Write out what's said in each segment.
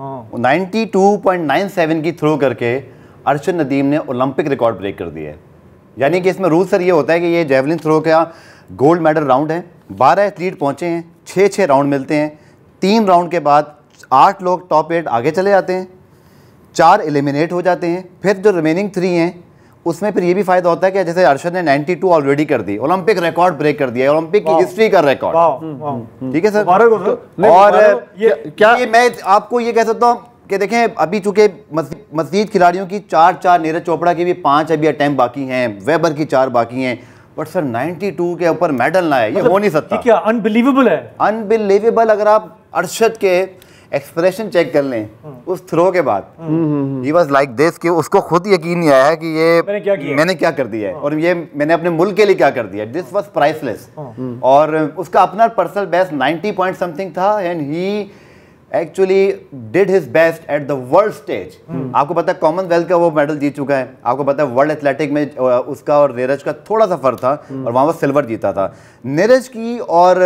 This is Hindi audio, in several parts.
हाँ। Ninety two point nine seven की थ्रो करके अर्शद नदीम ने ओलंपिक रिकॉर्ड ब्रेक कर दिया है यानी कि इसमें रूल सर ये होता है कि ये जेवलिन थ्रो का गोल्ड मेडल राउंड है बारह एथलीट पहुँचे हैं छः छः राउंड मिलते हैं तीन राउंड के बाद आठ लोग टॉप एट आगे चले जाते हैं चार एलिमिनेट हो जाते हैं फिर जो रिमेनिंग थ्री हैं उसमें फिर ये भी फायदा होता है कि जैसे अरशद ने 92 ऑलरेडी कर दी ओलंपिक रिकॉर्ड ब्रेक कर दिया ओलंपिक की हिस्ट्री का रिकॉर्ड हम्म, हम्म, हम्म। ठीक है सर तो, और ये, क्या ये मैं आपको ये कह सकता हूँ कि देखें अभी चूंकि मजीद खिलाड़ियों की चार चार नीरज चोपड़ा की भी पांच अभी अटैम्प बाकी हैं वेबर की चार बाकी हैं बट सर 92 के ऊपर मेडल ना है ये मतलब हो नहीं सकता क्या अनबिलीवेबल है अनबिलीवेबल अगर आप अरशद के एक्सप्रेशन चेक कर लें हम्म। उस थ्रो के बाद ही वॉज लाइक दिस कि उसको खुद यकीन नहीं आया कि ये मैंने क्या किया मैंने क्या कर दिया है हाँ। और ये मैंने अपने मुल्क के लिए क्या कर दिया दिस वॉज प्राइसलेस और उसका अपना personal best ninety point something था and he actually did his best at the world stage आपको पता है कॉमनवेल्थ का वो मेडल जीत चुका है आपको पता है वर्ल्ड एथलेटिक में उसका और नीरज का थोड़ा सा फर्क था hmm. और वहाँ वो सिल्वर जीता था नीरज की और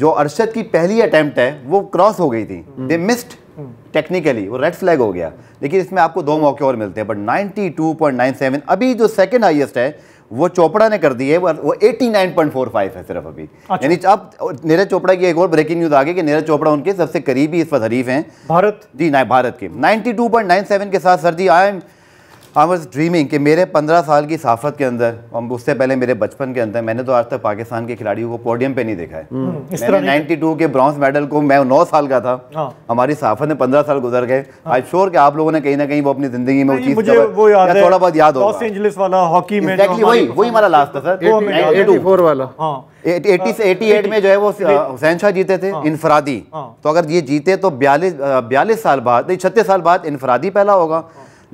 जो अरशद की पहली अटैम्प्ट है वो क्रॉस हो गई थी दे मिस्ड टेक्निकली वो रेड फ्लैग हो गया लेकिन इसमें आपको दो मौके और मिलते हैं बट 92.97 अभी जो सेकेंड हाईएस्ट है वो चोपड़ा ने कर दी है वो 89.45 है सिर्फ अभी अच्छा। यानी अब नीरज चोपड़ा की एक और ब्रेकिंग न्यूज आ गई कि नीरज चोपड़ा उनके सबसे करीबी इस वक्त हरीफ हैं भारत जी ना भारत के 92.97 के साथ sir ji I am I was dreaming कि मेरे पंद्रह साल की साफत के अंदर और उससे पहले मेरे बचपन के अंदर मैंने तो आज तक पाकिस्तान के खिलाड़ियों को पोडियम पे नहीं देखा है हम्म, इस मैंने नाइन्टी टू के ब्रॉन्ज मेडल को मैं नौ साल का था हाँ। हमारी साफत ने पंद्रह साल गुजर गए आई हाँ। श्योर कि आप लोगों ने कहीं ना कहीं वो अपनी जिंदगी में थोड़ा बहुत याद होगा में लास्ट था सर वाला 80 से 88 में जो है वो हुसैन शाह जीते थे हाँ। इनफरादी हाँ। तो अगर ये जीते तो बयालीस बयालीस साल बाद नहीं छत्तीस साल बाद इनफरादी पहला होगा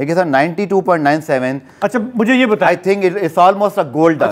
देखिए सर 92.97 अच्छा मुझे ये बताएं I think it's almost a gold